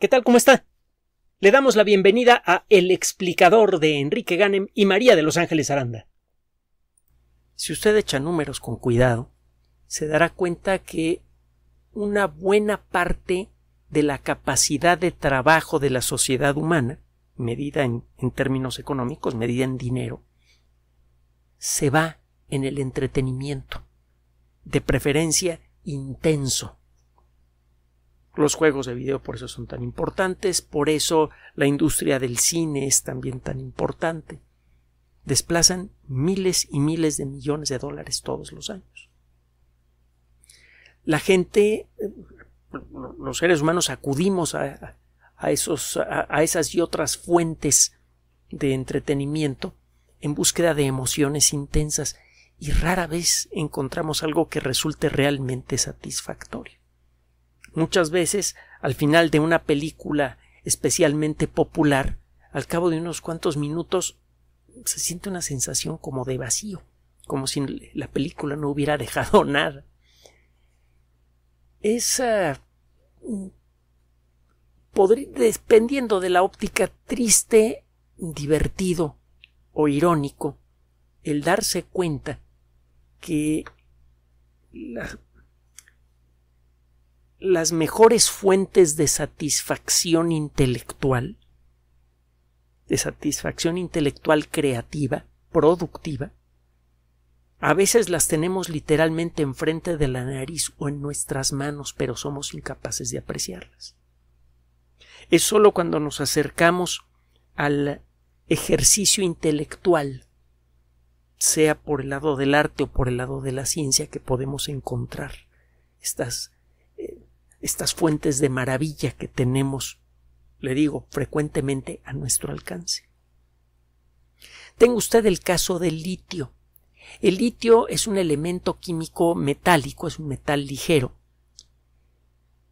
¿Qué tal? ¿Cómo está? Le damos la bienvenida a El explicador de Enrique Ganem y María de Los Ángeles Aranda. Si usted echa números con cuidado, se dará cuenta que una buena parte de la capacidad de trabajo de la sociedad humana, medida en, en términos económicos, medida en dinero, se va en el entretenimiento, de preferencia intenso, los juegos de video por eso son tan importantes, por eso la industria del cine es también tan importante. Desplazan miles y miles de millones de dólares todos los años. La gente, eh, los seres humanos acudimos a, esos, a, esas y otras fuentes de entretenimiento en búsqueda de emociones intensas y rara vez encontramos algo que resulte realmente satisfactorio. Muchas veces, al final de una película especialmente popular, al cabo de unos cuantos minutos se siente una sensación como de vacío, como si la película no hubiera dejado nada. Esa ah, podría dependiendo de la óptica triste, divertido o irónico, el darse cuenta que las mejores fuentes de satisfacción intelectual, de satisfacción intelectual creativa, productiva, a veces las tenemos literalmente enfrente de la nariz o en nuestras manos, pero somos incapaces de apreciarlas. Es sólo cuando nos acercamos al ejercicio intelectual, sea por el lado del arte o por el lado de la ciencia, que podemos encontrar estas estas fuentes de maravilla que tenemos, le digo, frecuentemente a nuestro alcance. Tenga usted el caso del litio. El litio es un elemento químico metálico, es un metal ligero,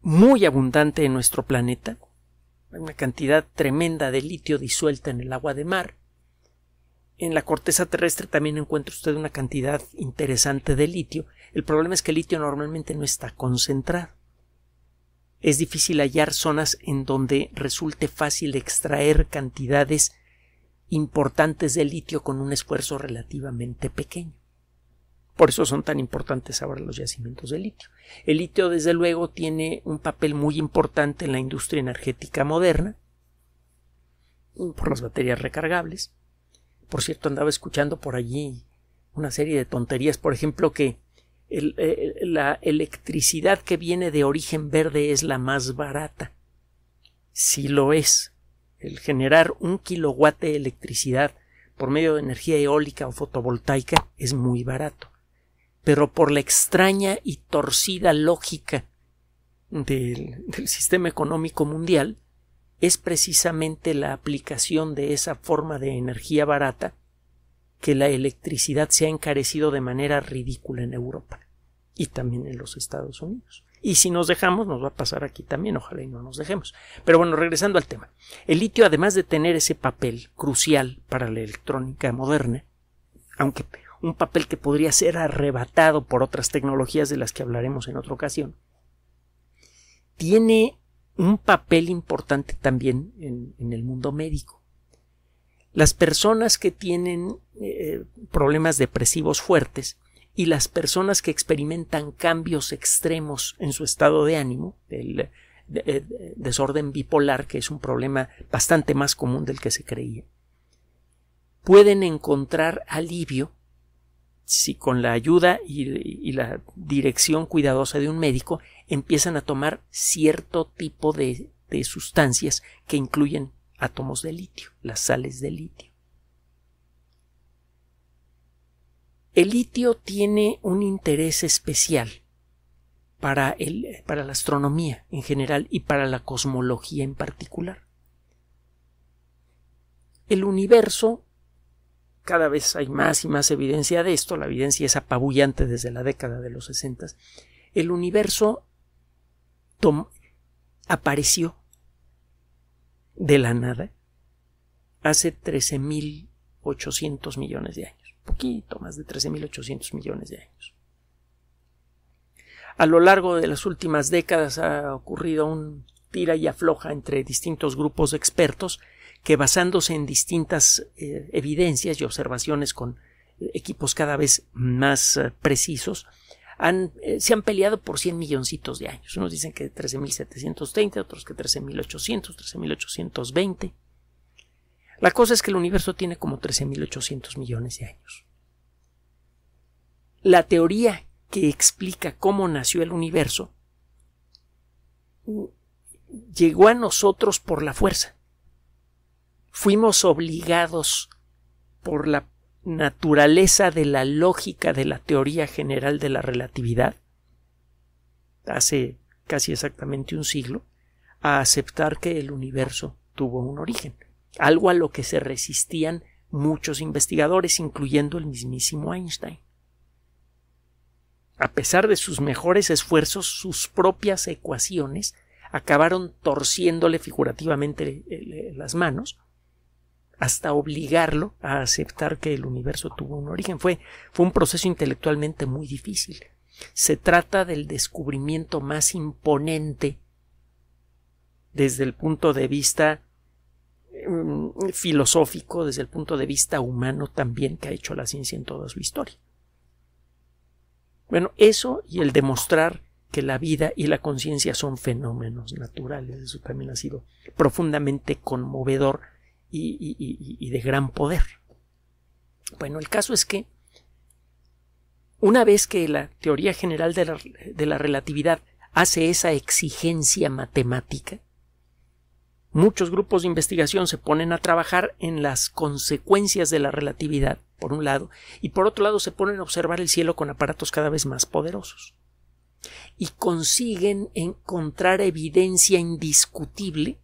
muy abundante en nuestro planeta. Hay una cantidad tremenda de litio disuelta en el agua de mar. En la corteza terrestre también encuentra usted una cantidad interesante de litio. El problema es que el litio normalmente no está concentrado es difícil hallar zonas en donde resulte fácil extraer cantidades importantes de litio con un esfuerzo relativamente pequeño. Por eso son tan importantes ahora los yacimientos de litio. El litio, desde luego, tiene un papel muy importante en la industria energética moderna, por las baterías recargables. Por cierto, andaba escuchando por allí una serie de tonterías, por ejemplo, que eh, la electricidad que viene de origen verde es la más barata. Si lo es. El generar un kilowatt de electricidad por medio de energía eólica o fotovoltaica es muy barato. Pero por la extraña y torcida lógica del sistema económico mundial, es precisamente la aplicación de esa forma de energía barata que la electricidad se ha encarecido de manera ridícula en Europa y también en los Estados Unidos. Y si nos dejamos, nos va a pasar aquí también, ojalá y no nos dejemos. Pero bueno, regresando al tema. El litio, además de tener ese papel crucial para la electrónica moderna, aunque un papel que podría ser arrebatado por otras tecnologías de las que hablaremos en otra ocasión, tiene un papel importante también en, en el mundo médico. Las personas que tienen eh, problemas depresivos fuertes y las personas que experimentan cambios extremos en su estado de ánimo, el desorden bipolar, que es un problema bastante más común del que se creía, pueden encontrar alivio si con la ayuda y, la dirección cuidadosa de un médico empiezan a tomar cierto tipo de sustancias que incluyen átomos de litio, las sales de litio. El litio tiene un interés especial para, para la astronomía en general y para la cosmología en particular. El universo cada vez hay más y más evidencia de esto, la evidencia es apabullante desde la década de los 60, el universo apareció de la nada hace 13.800 millones de años, poquito más de 13.800 millones de años. A lo largo de las últimas décadas ha ocurrido un tira y afloja entre distintos grupos de expertos que basándose en distintas eh, evidencias y observaciones con eh, equipos cada vez más eh, precisos, eh, se han peleado por 100 milloncitos de años. Unos dicen que 13.730, otros que 13.800, 13.820. La cosa es que el universo tiene como 13.800 millones de años. La teoría que explica cómo nació el universo mm, llegó a nosotros por la fuerza. Fuimos obligados por la naturaleza de la lógica de la teoría general de la relatividad, hace casi exactamente un siglo, a aceptar que el universo tuvo un origen, algo a lo que se resistían muchos investigadores, incluyendo el mismísimo Einstein. A pesar de sus mejores esfuerzos, sus propias ecuaciones acabaron torciéndole figurativamente eh, eh, las manos hasta obligarlo a aceptar que el universo tuvo un origen. Fue, fue un proceso intelectualmente muy difícil. Se trata del descubrimiento más imponente desde el punto de vista mm, filosófico, desde el punto de vista humano también que ha hecho la ciencia en toda su historia. Bueno, eso y el demostrar que la vida y la conciencia son fenómenos naturales, eso también ha sido profundamente conmovedor y, de gran poder. Bueno, el caso es que una vez que la teoría general de la, relatividad hace esa exigencia matemática, muchos grupos de investigación se ponen a trabajar en las consecuencias de la relatividad, por un lado, y por otro lado se ponen a observar el cielo con aparatos cada vez más poderosos. Y consiguen encontrar evidencia indiscutible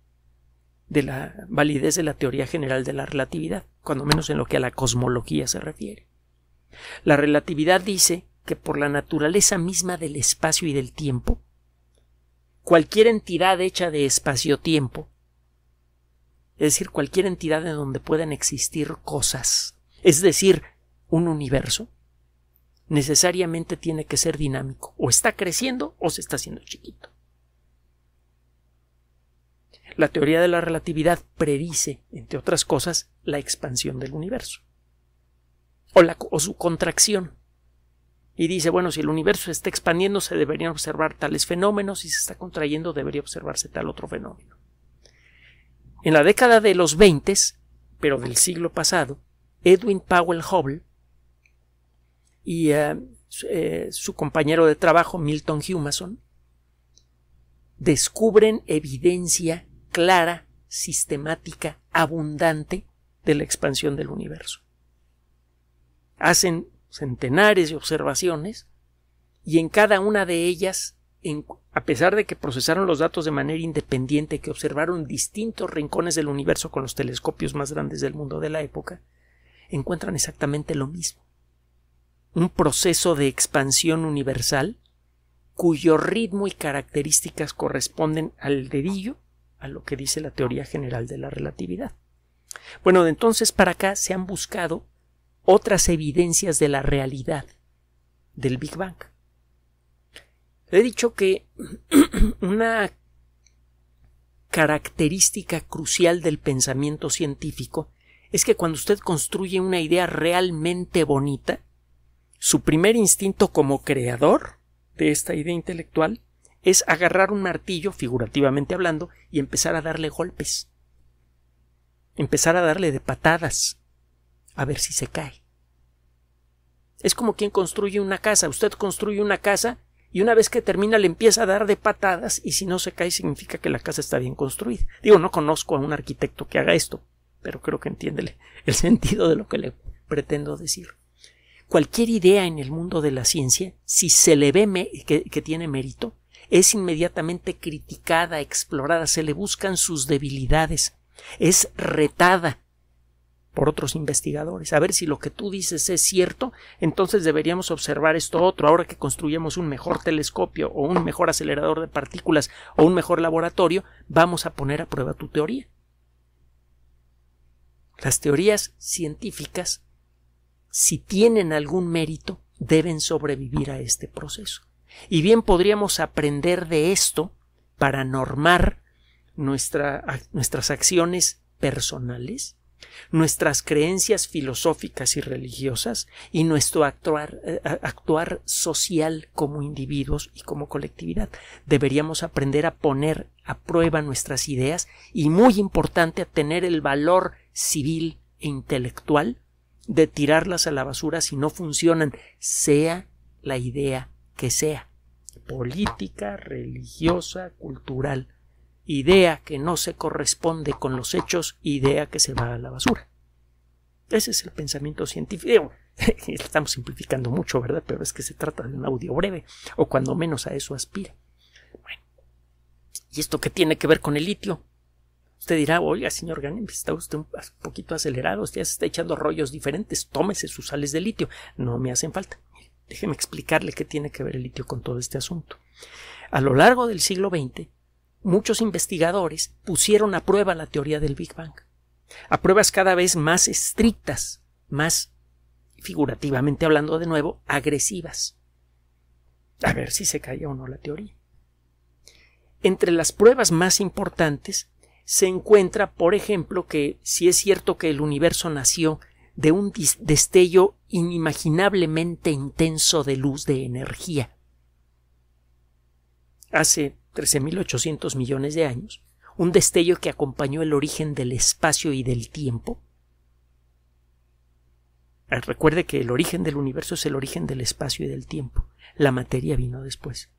de la validez de la teoría general de la relatividad, cuando menos en lo que a la cosmología se refiere. La relatividad dice que por la naturaleza misma del espacio y del tiempo, cualquier entidad hecha de espacio-tiempo, es decir, cualquier entidad en donde puedan existir cosas, es decir, un universo, necesariamente tiene que ser dinámico, o está creciendo o se está haciendo chiquito. La teoría de la relatividad predice, entre otras cosas, la expansión del universo o, su contracción. Y dice, bueno, si el universo está expandiendo, se deberían observar tales fenómenos, si se está contrayendo, debería observarse tal otro fenómeno. En la década de los 20, pero del siglo pasado, Edwin Powell Hubble y eh, su, eh, su compañero de trabajo Milton Humason descubren evidencia clara, sistemática, abundante de la expansión del universo. Hacen centenares de observaciones y en cada una de ellas, a pesar de que procesaron los datos de manera independiente, que observaron distintos rincones del universo con los telescopios más grandes del mundo de la época, encuentran exactamente lo mismo. Un proceso de expansión universal cuyo ritmo y características corresponden al dedillo a lo que dice la teoría general de la relatividad. Bueno, de entonces para acá se han buscado otras evidencias de la realidad del Big Bang. He dicho que una característica crucial del pensamiento científico es que cuando usted construye una idea realmente bonita, su primer instinto como creador de esta idea intelectual es agarrar un martillo, figurativamente hablando, y empezar a darle golpes. Empezar a darle de patadas. A ver si se cae. Es como quien construye una casa. Usted construye una casa y una vez que termina le empieza a dar de patadas y si no se cae significa que la casa está bien construida. Digo, no conozco a un arquitecto que haga esto, pero creo que entiende el sentido de lo que le pretendo decir. Cualquier idea en el mundo de la ciencia, si se le ve que tiene mérito, es inmediatamente criticada, explorada, se le buscan sus debilidades, es retada por otros investigadores. A ver si lo que tú dices es cierto, entonces deberíamos observar esto otro. Ahora que construyamos un mejor telescopio o un mejor acelerador de partículas o un mejor laboratorio, vamos a poner a prueba tu teoría. Las teorías científicas, si tienen algún mérito, deben sobrevivir a este proceso. Y bien podríamos aprender de esto para normar nuestras acciones personales, nuestras creencias filosóficas y religiosas y nuestro actuar, eh, actuar social como individuos y como colectividad. Deberíamos aprender a poner a prueba nuestras ideas y, muy importante, a tener el valor civil e intelectual de tirarlas a la basura si no funcionan, sea la idea que sea, política, religiosa, cultural, idea que no se corresponde con los hechos, idea que se va a la basura. Ese es el pensamiento científico. Estamos simplificando mucho, ¿verdad? Pero es que se trata de un audio breve, o cuando menos a eso aspira. Bueno, ¿y esto qué tiene que ver con el litio? Usted dirá, oiga, señor Ganem, está usted un poquito acelerado, usted ya se está echando rollos diferentes, tómese sus sales de litio, no me hacen falta. Déjeme explicarle qué tiene que ver el litio con todo este asunto. A lo largo del siglo XX, muchos investigadores pusieron a prueba la teoría del Big Bang, a pruebas cada vez más estrictas, más, figurativamente hablando de nuevo, agresivas. A ver si se caía o no la teoría. Entre las pruebas más importantes se encuentra, por ejemplo, que si es cierto que el universo nació de un destello inimaginablemente intenso de luz de energía. Hace 13.800 millones de años, un destello que acompañó el origen del espacio y del tiempo. Ah, recuerde que el origen del universo es el origen del espacio y del tiempo. La materia vino después.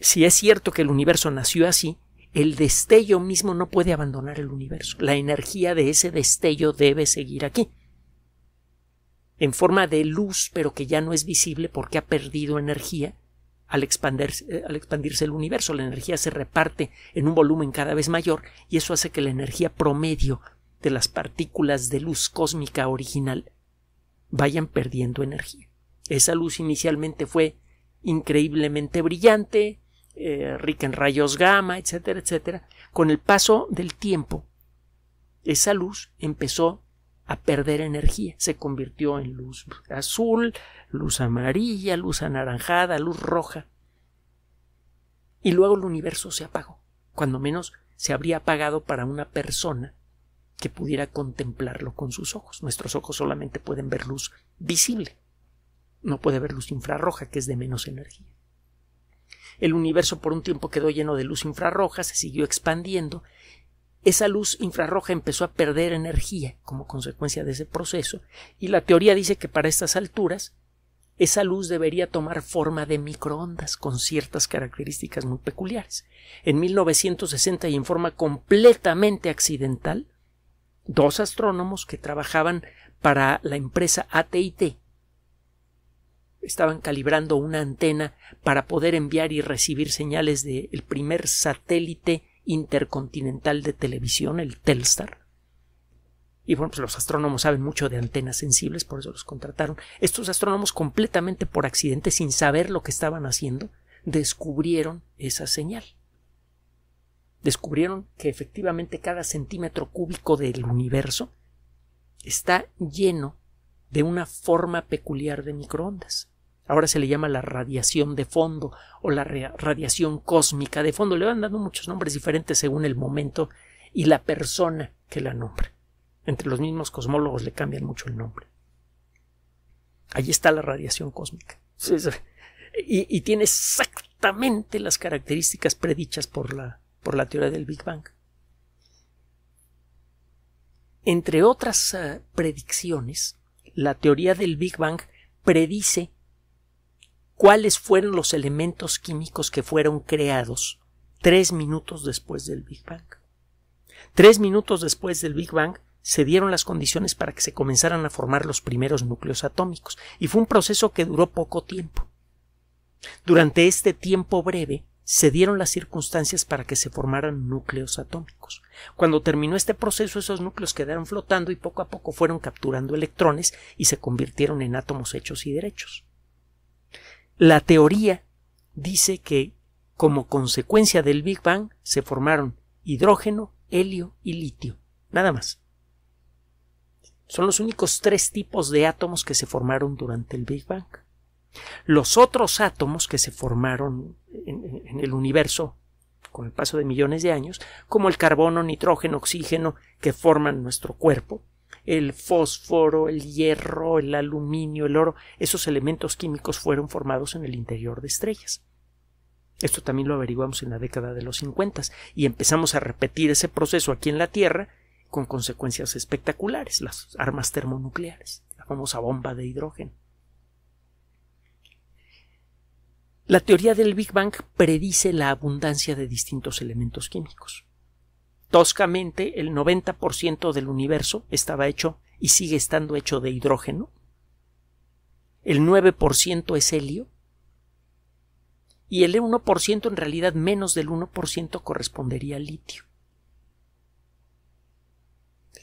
si es cierto que el universo nació así, el destello mismo no puede abandonar el universo. La energía de ese destello debe seguir aquí. En forma de luz, pero que ya no es visible porque ha perdido energía eh, al expandirse, el universo. La energía se reparte en un volumen cada vez mayor y eso hace que la energía promedio de las partículas de luz cósmica original vayan perdiendo energía. Esa luz inicialmente fue increíblemente brillante, eh, rica en rayos gamma, etcétera, etcétera, con el paso del tiempo, esa luz empezó a perder energía, se convirtió en luz azul, luz amarilla, luz anaranjada, luz roja. Y luego el universo se apagó, cuando menos se habría apagado para una persona que pudiera contemplarlo con sus ojos. Nuestros ojos solamente pueden ver luz visible, no puede ver luz infrarroja, que es de menos energía. El universo por un tiempo quedó lleno de luz infrarroja, se siguió expandiendo. Esa luz infrarroja empezó a perder energía como consecuencia de ese proceso, y la teoría dice que para estas alturas esa luz debería tomar forma de microondas con ciertas características muy peculiares. En 1960 y en forma completamente accidental, dos astrónomos que trabajaban para la empresa ATT estaban calibrando una antena para poder enviar y recibir señales del primer satélite intercontinental de televisión, el Telstar. Y bueno, pues los astrónomos saben mucho de antenas sensibles, por eso los contrataron. Estos astrónomos completamente por accidente, sin saber lo que estaban haciendo, descubrieron esa señal. Descubrieron que efectivamente cada centímetro cúbico del universo está lleno de una forma peculiar de microondas. Ahora se le llama la radiación de fondo o la radiación cósmica de fondo. Le van dando muchos nombres diferentes según el momento y la persona que la nombre. Entre los mismos cosmólogos le cambian mucho el nombre. Allí está la radiación cósmica. Y, tiene exactamente las características predichas por la, por la teoría del Big Bang. Entre otras eh, predicciones, la teoría del Big Bang predice cuáles fueron los elementos químicos que fueron creados tres minutos después del Big Bang. Tres minutos después del Big Bang se dieron las condiciones para que se comenzaran a formar los primeros núcleos atómicos, y fue un proceso que duró poco tiempo. Durante este tiempo breve se dieron las circunstancias para que se formaran núcleos atómicos. Cuando terminó este proceso, esos núcleos quedaron flotando y poco a poco fueron capturando electrones y se convirtieron en átomos hechos y derechos. La teoría dice que como consecuencia del Big Bang se formaron hidrógeno, helio y litio. Nada más. Son los únicos tres tipos de átomos que se formaron durante el Big Bang. Los otros átomos que se formaron en, el universo con el paso de millones de años, como el carbono, nitrógeno, oxígeno, que forman nuestro cuerpo, el fósforo, el hierro, el aluminio, el oro, esos elementos químicos fueron formados en el interior de estrellas. Esto también lo averiguamos en la década de los 50 y empezamos a repetir ese proceso aquí en la Tierra con consecuencias espectaculares, las armas termonucleares, la famosa bomba de hidrógeno. La teoría del Big Bang predice la abundancia de distintos elementos químicos toscamente el 90% del universo estaba hecho y sigue estando hecho de hidrógeno, el 9% es helio y el 1% en realidad menos del 1% correspondería al litio.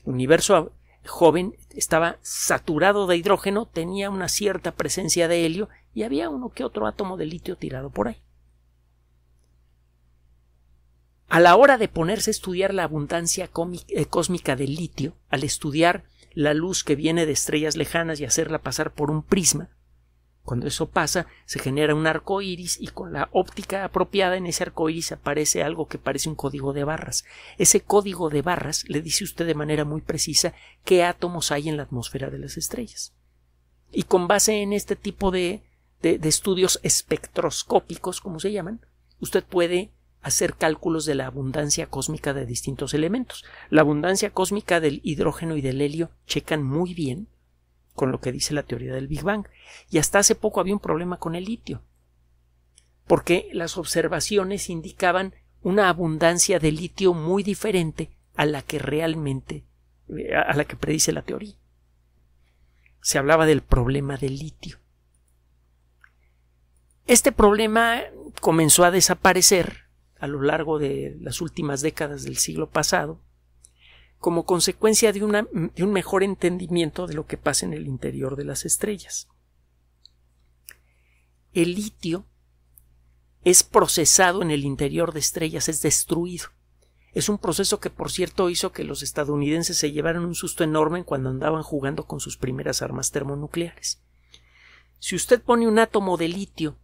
El universo joven estaba saturado de hidrógeno, tenía una cierta presencia de helio y había uno que otro átomo de litio tirado por ahí. A la hora de ponerse a estudiar la abundancia eh, cósmica del litio, al estudiar la luz que viene de estrellas lejanas y hacerla pasar por un prisma, cuando eso pasa, se genera un arco iris y con la óptica apropiada en ese arco iris aparece algo que parece un código de barras. Ese código de barras le dice usted de manera muy precisa qué átomos hay en la atmósfera de las estrellas. Y con base en este tipo de, de, de estudios espectroscópicos, como se llaman, usted puede hacer cálculos de la abundancia cósmica de distintos elementos. La abundancia cósmica del hidrógeno y del helio checan muy bien con lo que dice la teoría del Big Bang. Y hasta hace poco había un problema con el litio, porque las observaciones indicaban una abundancia de litio muy diferente a la que realmente eh, a la que predice la teoría. Se hablaba del problema del litio. Este problema comenzó a desaparecer a lo largo de las últimas décadas del siglo pasado, como consecuencia de, de, un mejor entendimiento de lo que pasa en el interior de las estrellas. El litio es procesado en el interior de estrellas, es destruido. Es un proceso que, por cierto, hizo que los estadounidenses se llevaran un susto enorme cuando andaban jugando con sus primeras armas termonucleares. Si usted pone un átomo de litio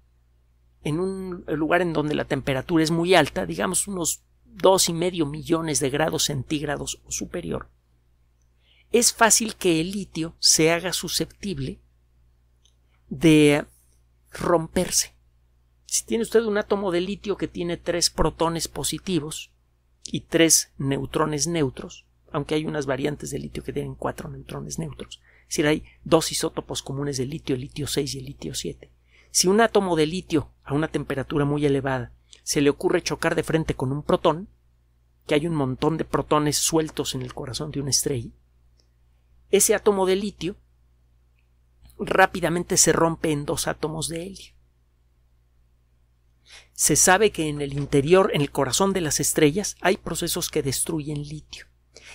en un lugar en donde la temperatura es muy alta, digamos unos dos y medio millones de grados centígrados o superior, es fácil que el litio se haga susceptible de romperse. Si tiene usted un átomo de litio que tiene tres protones positivos y tres neutrones neutros, aunque hay unas variantes de litio que tienen cuatro neutrones neutros, es decir, hay dos isótopos comunes de litio, el litio 6 y el litio 7. Si un átomo de litio a una temperatura muy elevada se le ocurre chocar de frente con un protón, que hay un montón de protones sueltos en el corazón de una estrella, ese átomo de litio rápidamente se rompe en dos átomos de helio. Se sabe que en el interior, en el corazón de las estrellas, hay procesos que destruyen litio,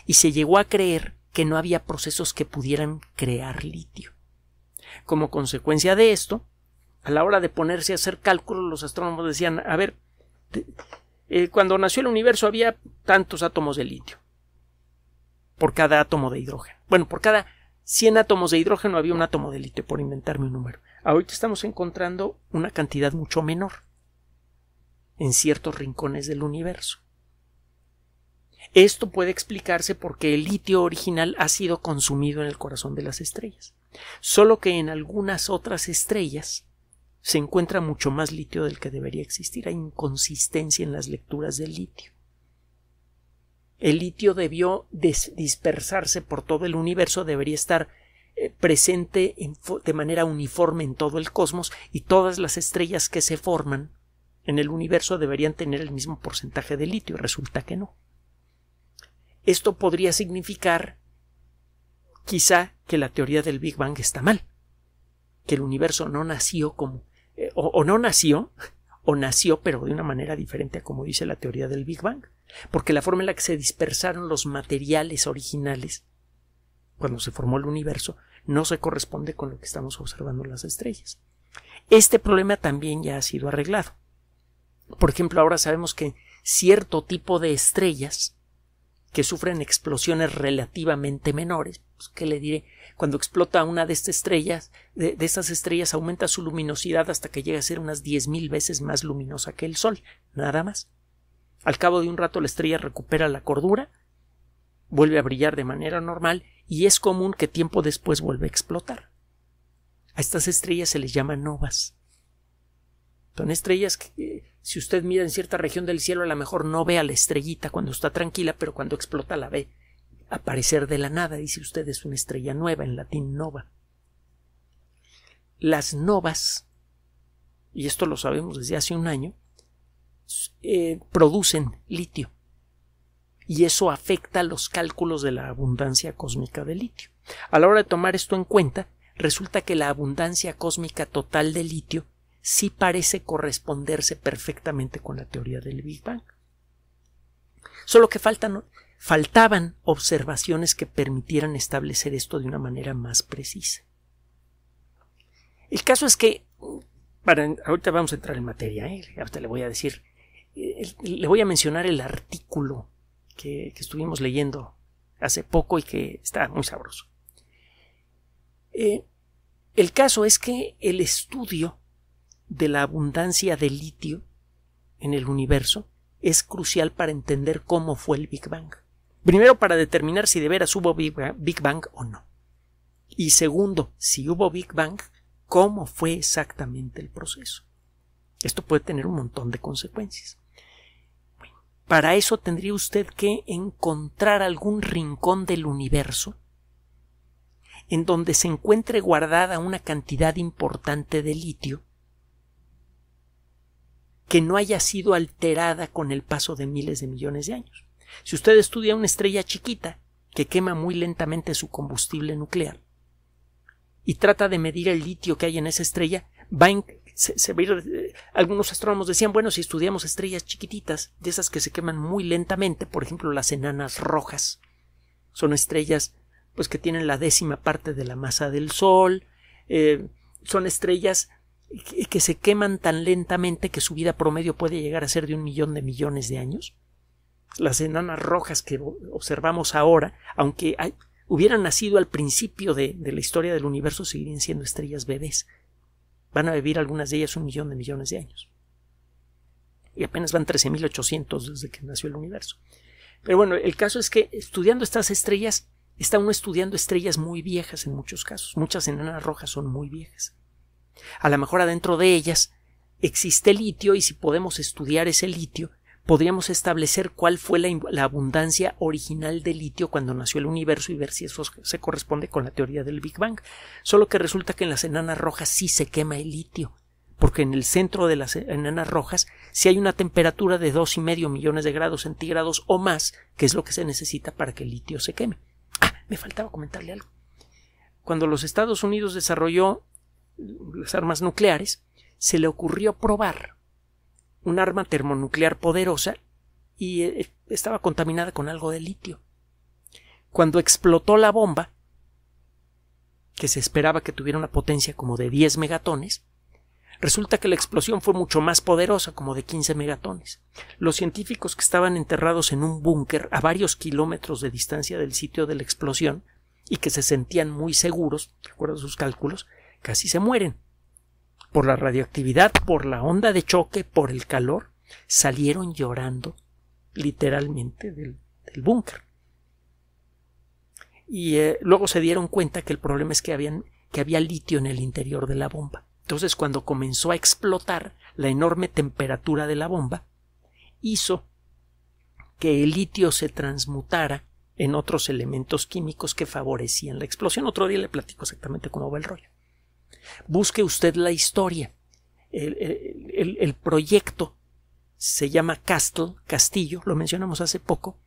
y se llegó a creer que no había procesos que pudieran crear litio. Como consecuencia de esto, a la hora de ponerse a hacer cálculos, los astrónomos decían, a ver, eh, cuando nació el universo había tantos átomos de litio por cada átomo de hidrógeno. Bueno, por cada 100 átomos de hidrógeno había un átomo de litio, por inventarme un número. Ahorita estamos encontrando una cantidad mucho menor en ciertos rincones del universo. Esto puede explicarse porque el litio original ha sido consumido en el corazón de las estrellas. Solo que en algunas otras estrellas se encuentra mucho más litio del que debería existir. Hay inconsistencia en las lecturas del litio. El litio debió dispersarse por todo el universo, debería estar eh, presente de manera uniforme en todo el cosmos y todas las estrellas que se forman en el universo deberían tener el mismo porcentaje de litio. Resulta que no. Esto podría significar quizá que la teoría del Big Bang está mal, que el universo no nació como eh, o, o no nació, o nació pero de una manera diferente a como dice la teoría del Big Bang, porque la forma en la que se dispersaron los materiales originales cuando se formó el universo no se corresponde con lo que estamos observando en las estrellas. Este problema también ya ha sido arreglado. Por ejemplo, ahora sabemos que cierto tipo de estrellas que sufren explosiones relativamente menores. Pues, ¿Qué le diré? Cuando explota una de estas estrellas, de, estas estrellas aumenta su luminosidad hasta que llega a ser unas diez mil veces más luminosa que el Sol, nada más. Al cabo de un rato la estrella recupera la cordura, vuelve a brillar de manera normal y es común que tiempo después vuelva a explotar. A estas estrellas se les llama novas. Son estrellas que eh, si usted mira en cierta región del cielo, a lo mejor no ve a la estrellita cuando está tranquila, pero cuando explota la ve. Aparecer de la nada, dice usted, es una estrella nueva, en latín nova. Las novas, y esto lo sabemos desde hace un año, eh, producen litio. Y eso afecta los cálculos de la abundancia cósmica de litio. A la hora de tomar esto en cuenta, resulta que la abundancia cósmica total de litio sí parece corresponderse perfectamente con la teoría del Big Bang. Solo que faltan, faltaban observaciones que permitieran establecer esto de una manera más precisa. El caso es que, para, ahorita vamos a entrar en materia, ¿eh? ahorita le voy a decir, eh, le voy a mencionar el artículo que, estuvimos leyendo hace poco y que está muy sabroso. Eh, el caso es que el estudio de la abundancia de litio en el universo es crucial para entender cómo fue el Big Bang. Primero, para determinar si de veras hubo Big Bang, o no. Y segundo, si hubo Big Bang, cómo fue exactamente el proceso. Esto puede tener un montón de consecuencias. para eso tendría usted que encontrar algún rincón del universo en donde se encuentre guardada una cantidad importante de litio que no haya sido alterada con el paso de miles de millones de años. Si usted estudia una estrella chiquita que quema muy lentamente su combustible nuclear y trata de medir el litio que hay en esa estrella, eh, algunos astrónomos decían, bueno, si estudiamos estrellas chiquititas, de esas que se queman muy lentamente, por ejemplo las enanas rojas, son estrellas pues que tienen la décima parte de la masa del Sol, eh, son estrellas que se queman tan lentamente que su vida promedio puede llegar a ser de un millón de millones de años. Las enanas rojas que observamos ahora, aunque hubieran nacido al principio de, de la historia del universo, seguirían siendo estrellas bebés. Van a vivir algunas de ellas un millón de millones de años. Y apenas van 13.800 desde que nació el universo. Pero bueno, el caso es que estudiando estas estrellas, está uno estudiando estrellas muy viejas en muchos casos. Muchas enanas rojas son muy viejas. A lo mejor adentro de ellas existe litio y si podemos estudiar ese litio, podríamos establecer cuál fue la, abundancia original de litio cuando nació el universo y ver si eso se corresponde con la teoría del Big Bang. Solo que resulta que en las enanas rojas sí se quema el litio, porque en el centro de las enanas rojas si hay una temperatura de dos y medio millones de grados centígrados o más, que es lo que se necesita para que el litio se queme. Ah, me faltaba comentarle algo. Cuando los Estados Unidos desarrolló las armas nucleares, se le ocurrió probar un arma termonuclear poderosa y eh, eh, estaba contaminada con algo de litio. Cuando explotó la bomba, que se esperaba que tuviera una potencia como de 10 megatones, resulta que la explosión fue mucho más poderosa, como de 15 megatones. Los científicos que estaban enterrados en un búnker a varios kilómetros de distancia del sitio de la explosión y que se sentían muy seguros, de acuerdo a sus cálculos, casi se mueren. Por la radioactividad, por la onda de choque, por el calor, salieron llorando literalmente del, búnker. Y eh, luego se dieron cuenta que el problema es que, habían, que había litio en el interior de la bomba. Entonces, cuando comenzó a explotar la enorme temperatura de la bomba, hizo que el litio se transmutara en otros elementos químicos que favorecían la explosión. Otro día le platico exactamente cómo va el rollo. Busque usted la historia. El, proyecto se llama Castle, Castillo, lo mencionamos hace poco,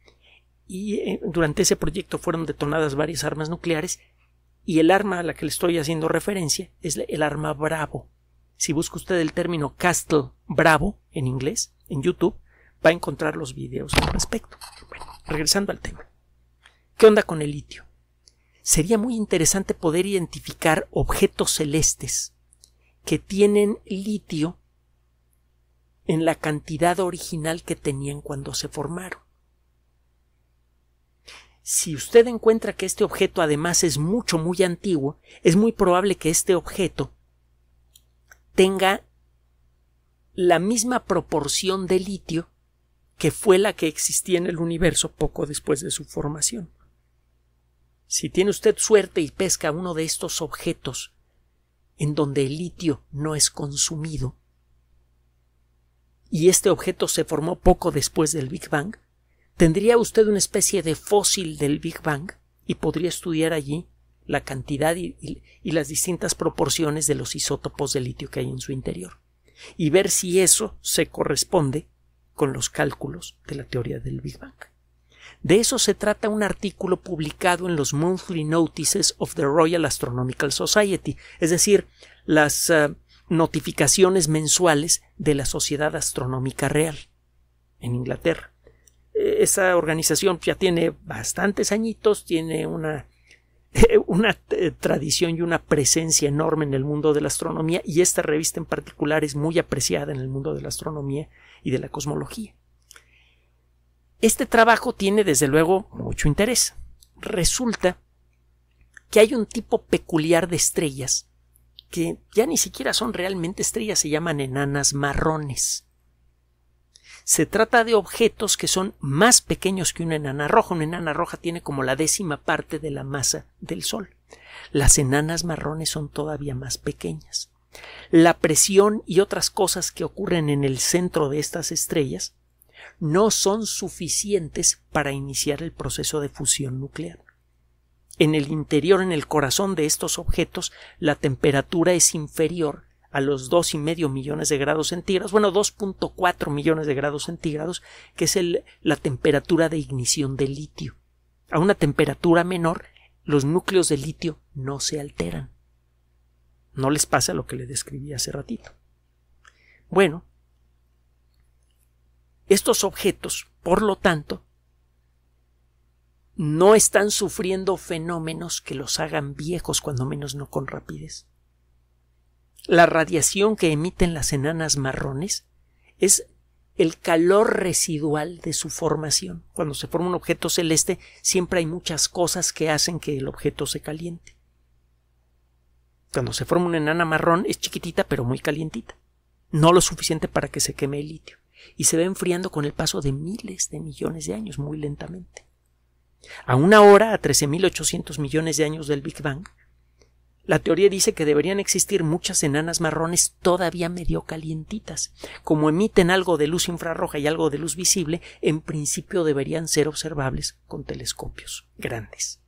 y eh, durante ese proyecto fueron detonadas varias armas nucleares y el arma a la que le estoy haciendo referencia es el arma Bravo. Si busca usted el término Castle Bravo en inglés, en YouTube, va a encontrar los videos al respecto. Bueno, regresando al tema. ¿Qué onda con el litio? sería muy interesante poder identificar objetos celestes que tienen litio en la cantidad original que tenían cuando se formaron. Si usted encuentra que este objeto además es mucho, muy antiguo, es muy probable que este objeto tenga la misma proporción de litio que fue la que existía en el universo poco después de su formación. Si tiene usted suerte y pesca uno de estos objetos en donde el litio no es consumido, y este objeto se formó poco después del Big Bang, tendría usted una especie de fósil del Big Bang y podría estudiar allí la cantidad y, las distintas proporciones de los isótopos de litio que hay en su interior, y ver si eso se corresponde con los cálculos de la teoría del Big Bang. De eso se trata un artículo publicado en los Monthly Notices of the Royal Astronomical Society, es decir, las eh, notificaciones mensuales de la Sociedad Astronómica Real en Inglaterra. E, esa organización ya tiene bastantes añitos, tiene una, eh, una eh, tradición y una presencia enorme en el mundo de la astronomía y esta revista en particular es muy apreciada en el mundo de la astronomía y de la cosmología. Este trabajo tiene desde luego mucho interés. Resulta que hay un tipo peculiar de estrellas que ya ni siquiera son realmente estrellas, se llaman enanas marrones. Se trata de objetos que son más pequeños que una enana roja. Una enana roja tiene como la décima parte de la masa del Sol. Las enanas marrones son todavía más pequeñas. La presión y otras cosas que ocurren en el centro de estas estrellas no son suficientes para iniciar el proceso de fusión nuclear. En el interior, en el corazón de estos objetos, la temperatura es inferior a los 2,5 millones de grados centígrados, bueno, 2.4 millones de grados centígrados, que es la temperatura de ignición del litio. A una temperatura menor, los núcleos de litio no se alteran. No les pasa lo que le describí hace ratito. Bueno, estos objetos, por lo tanto, no están sufriendo fenómenos que los hagan viejos, cuando menos no con rapidez. La radiación que emiten las enanas marrones es el calor residual de su formación. Cuando se forma un objeto celeste, siempre hay muchas cosas que hacen que el objeto se caliente. Cuando se forma una enana marrón es chiquitita pero muy calientita, no lo suficiente para que se queme el litio y se va enfriando con el paso de miles de millones de años, muy lentamente. A una hora, a 13.800 millones de años del Big Bang, la teoría dice que deberían existir muchas enanas marrones todavía medio calientitas. Como emiten algo de luz infrarroja y algo de luz visible, en principio deberían ser observables con telescopios grandes.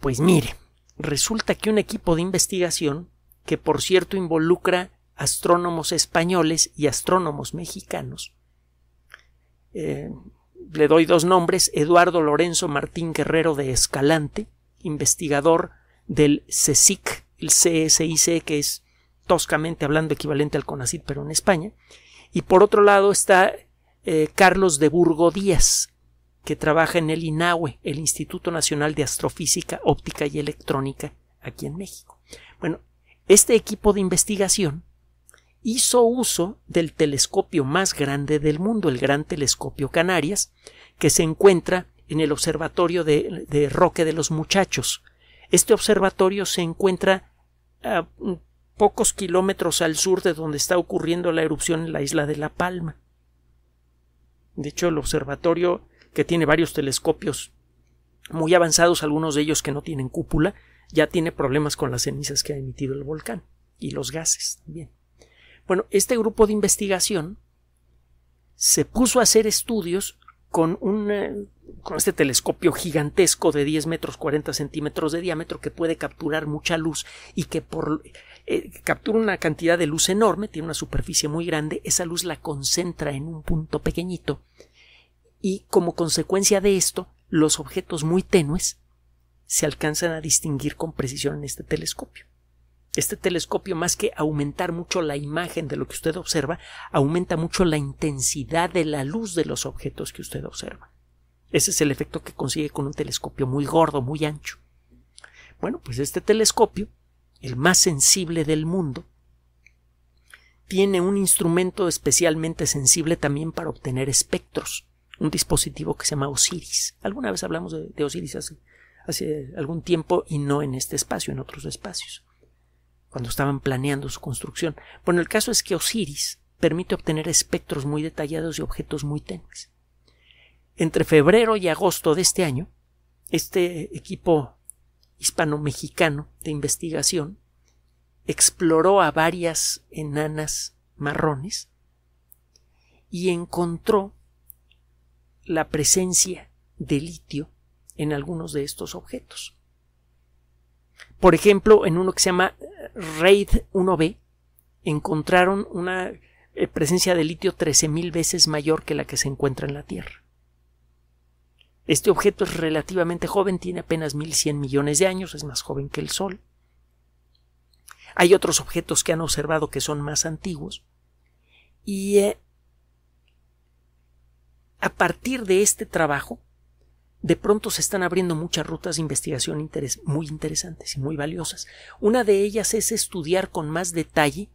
Pues mire, resulta que un equipo de investigación, que por cierto involucra astrónomos españoles y astrónomos mexicanos. Eh, le doy dos nombres, Eduardo Lorenzo Martín Guerrero de Escalante, investigador del CSIC, el CSIC, que es toscamente hablando equivalente al conacit pero en España. Y por otro lado está eh, Carlos de Burgo Díaz, que trabaja en el INAUE, el Instituto Nacional de Astrofísica, Óptica y Electrónica, aquí en México. Bueno, este equipo de investigación hizo uso del telescopio más grande del mundo, el Gran Telescopio Canarias, que se encuentra en el Observatorio de, Roque de los Muchachos. Este observatorio se encuentra a pocos kilómetros al sur de donde está ocurriendo la erupción en la isla de La Palma. De hecho, el observatorio, que tiene varios telescopios muy avanzados, algunos de ellos que no tienen cúpula, ya tiene problemas con las cenizas que ha emitido el volcán y los gases también. Bueno, este grupo de investigación se puso a hacer estudios con, un, eh, con este telescopio gigantesco de 10 metros 40 centímetros de diámetro que puede capturar mucha luz y que por eh, captura una cantidad de luz enorme, tiene una superficie muy grande, esa luz la concentra en un punto pequeñito y como consecuencia de esto los objetos muy tenues se alcanzan a distinguir con precisión en este telescopio. Este telescopio, más que aumentar mucho la imagen de lo que usted observa, aumenta mucho la intensidad de la luz de los objetos que usted observa. Ese es el efecto que consigue con un telescopio muy gordo, muy ancho. Bueno, pues este telescopio, el más sensible del mundo, tiene un instrumento especialmente sensible también para obtener espectros, un dispositivo que se llama Osiris. Alguna vez hablamos de, Osiris hace algún tiempo y no en este espacio, en otros espacios cuando estaban planeando su construcción. Bueno, el caso es que Osiris permite obtener espectros muy detallados y objetos muy tenues. Entre febrero y agosto de este año, este equipo hispano-mexicano de investigación exploró a varias enanas marrones y encontró la presencia de litio en algunos de estos objetos. Por ejemplo, en uno que se llama RAID 1B, encontraron una eh, presencia de litio 13.000 veces mayor que la que se encuentra en la Tierra. Este objeto es relativamente joven, tiene apenas 1.100 millones de años, es más joven que el Sol. Hay otros objetos que han observado que son más antiguos. Y eh, a partir de este trabajo, de pronto se están abriendo muchas rutas de investigación muy interesantes y muy valiosas. Una de ellas es estudiar con más detalle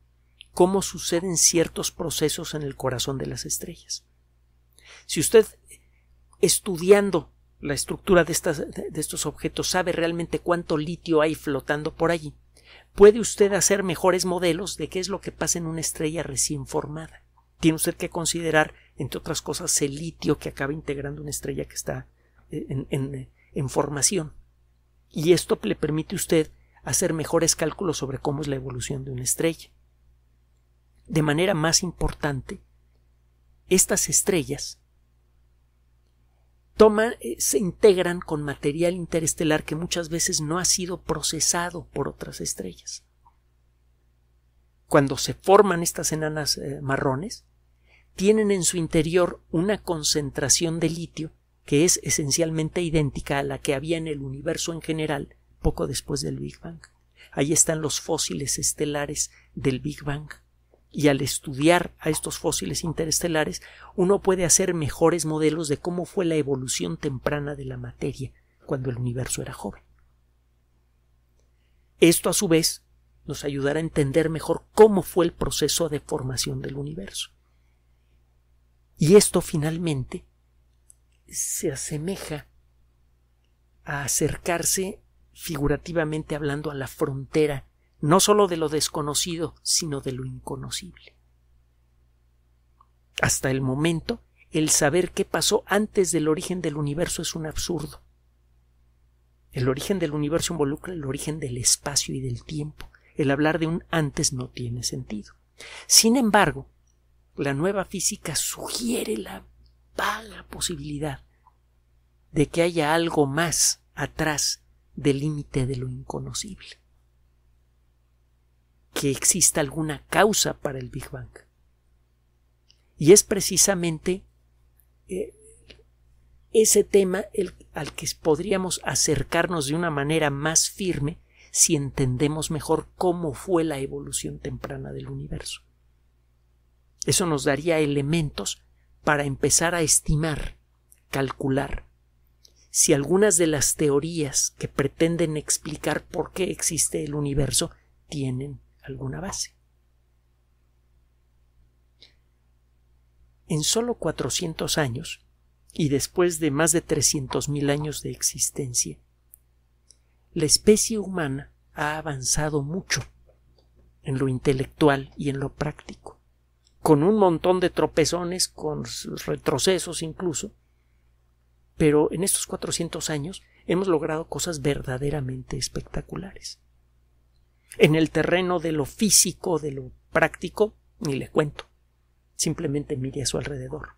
cómo suceden ciertos procesos en el corazón de las estrellas. Si usted, estudiando la estructura de, estas, de estos objetos, sabe realmente cuánto litio hay flotando por allí, puede usted hacer mejores modelos de qué es lo que pasa en una estrella recién formada. Tiene usted que considerar, entre otras cosas, el litio que acaba integrando una estrella que está en, formación. Y esto le permite a usted hacer mejores cálculos sobre cómo es la evolución de una estrella. De manera más importante, estas estrellas eh, se integran con material interestelar que muchas veces no ha sido procesado por otras estrellas. Cuando se forman estas enanas eh, marrones, tienen en su interior una concentración de litio que es esencialmente idéntica a la que había en el universo en general poco después del Big Bang. Ahí están los fósiles estelares del Big Bang. Y al estudiar a estos fósiles interestelares, uno puede hacer mejores modelos de cómo fue la evolución temprana de la materia cuando el universo era joven. Esto, a su vez, nos ayudará a entender mejor cómo fue el proceso de formación del universo. Y esto, finalmente, se asemeja a acercarse figurativamente hablando a la frontera, no sólo de lo desconocido, sino de lo inconocible. Hasta el momento, el saber qué pasó antes del origen del universo es un absurdo. El origen del universo involucra el origen del espacio y del tiempo. El hablar de un antes no tiene sentido. Sin embargo, la nueva física sugiere la la posibilidad de que haya algo más atrás del límite de lo inconocible, que exista alguna causa para el Big Bang. Y es precisamente eh, ese tema al que podríamos acercarnos de una manera más firme si entendemos mejor cómo fue la evolución temprana del universo. Eso nos daría elementos para empezar a estimar, calcular, si algunas de las teorías que pretenden explicar por qué existe el universo tienen alguna base. En solo 400 años, y después de más de 300.000 años de existencia, la especie humana ha avanzado mucho en lo intelectual y en lo práctico con un montón de tropezones, con retrocesos incluso, pero en estos 400 años hemos logrado cosas verdaderamente espectaculares. En el terreno de lo físico, de lo práctico, ni le cuento. Simplemente mire a su alrededor.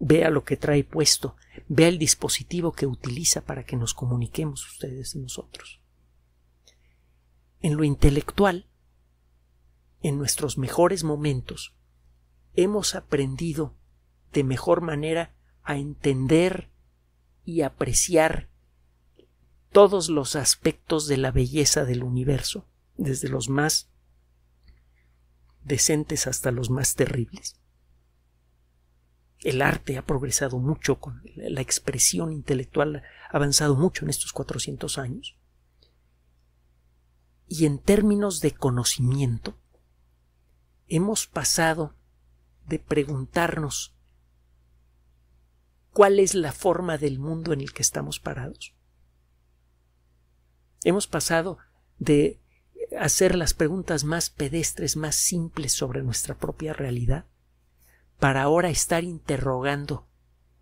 Vea lo que trae puesto, vea el dispositivo que utiliza para que nos comuniquemos ustedes y nosotros. En lo intelectual, en nuestros mejores momentos, hemos aprendido de mejor manera a entender y apreciar todos los aspectos de la belleza del universo, desde los más decentes hasta los más terribles. El arte ha progresado mucho, con la expresión intelectual ha avanzado mucho en estos 400 años. Y en términos de conocimiento, hemos pasado de preguntarnos cuál es la forma del mundo en el que estamos parados. Hemos pasado de hacer las preguntas más pedestres, más simples sobre nuestra propia realidad, para ahora estar interrogando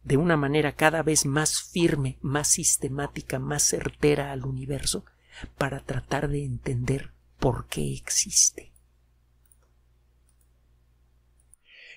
de una manera cada vez más firme, más sistemática, más certera al universo, para tratar de entender por qué existe.